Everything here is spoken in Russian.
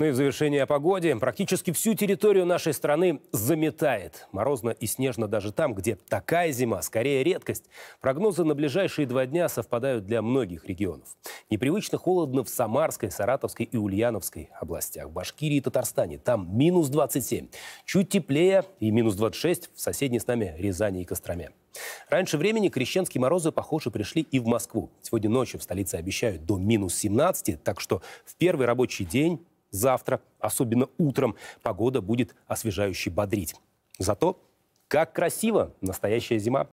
Ну и в завершение о погоде. Практически всю территорию нашей страны заметает. Морозно и снежно даже там, где такая зима, скорее редкость. Прогнозы на ближайшие два дня совпадают для многих регионов. Непривычно холодно в Самарской, Саратовской и Ульяновской областях. Башкирии и Татарстане там минус 27. Чуть теплее и минус 26 в соседней с нами Рязани и Костроме. Раньше времени крещенские морозы, похоже, пришли и в Москву. Сегодня ночью в столице обещают до минус 17, так что в первый рабочий день завтра, особенно утром, погода будет освежающе бодрить. Зато как красиво настоящая зима.